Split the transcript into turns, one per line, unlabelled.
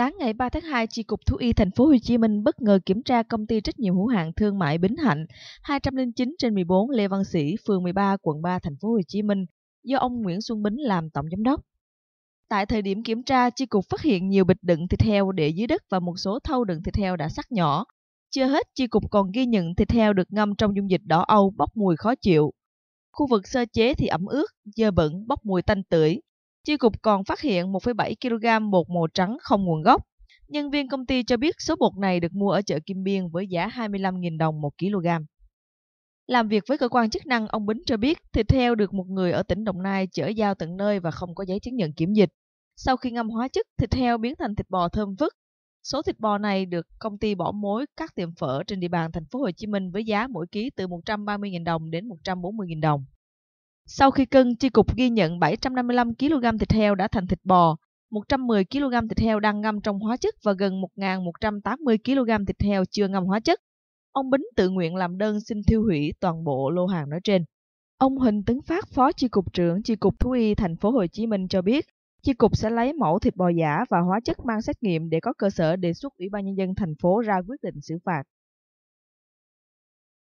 Sáng ngày 3 tháng 2, Chi cục Thú y thành phố Hồ Chí Minh bất ngờ kiểm tra công ty trách nhiệm hữu hạn thương mại Bính Hạnh 209 trên 14 Lê Văn Sĩ, phường 13, quận 3, thành phố Hồ Chí Minh do ông Nguyễn Xuân Bính làm tổng giám đốc. Tại thời điểm kiểm tra, chi cục phát hiện nhiều bịch đựng thịt heo để dưới đất và một số thau đựng thịt heo đã sắc nhỏ. Chưa hết, chi cục còn ghi nhận thịt heo được ngâm trong dung dịch đỏ âu bốc mùi khó chịu. Khu vực sơ chế thì ẩm ướt, dơ bẩn, bốc mùi tanh tưởi, Chi cục còn phát hiện 1,7 kg bột màu trắng không nguồn gốc. Nhân viên công ty cho biết số bột này được mua ở chợ Kim Biên với giá 25.000 đồng 1 kg. Làm việc với cơ quan chức năng, ông Bính cho biết thịt heo được một người ở tỉnh Đồng Nai chở giao tận nơi và không có giấy chứng nhận kiểm dịch. Sau khi ngâm hóa chất, thịt heo biến thành thịt bò thơm phức. Số thịt bò này được công ty bỏ mối các tiệm phở trên địa bàn thành phố Hồ Chí Minh với giá mỗi ký từ 130.000 đồng đến 140.000 đồng. Sau khi cân, chi cục ghi nhận 755 kg thịt heo đã thành thịt bò, 110 kg thịt heo đang ngâm trong hóa chất và gần 1.180 kg thịt heo chưa ngâm hóa chất. Ông Bính tự nguyện làm đơn xin thiêu hủy toàn bộ lô hàng nói trên. Ông Huỳnh Tấn Phát, Phó Chi cục trưởng Chi cục Thú y thành phố Hồ Chí Minh cho biết, Chi cục sẽ lấy mẫu thịt bò giả và hóa chất mang xét nghiệm để có cơ sở đề xuất Ủy ban nhân dân thành phố ra quyết định xử phạt.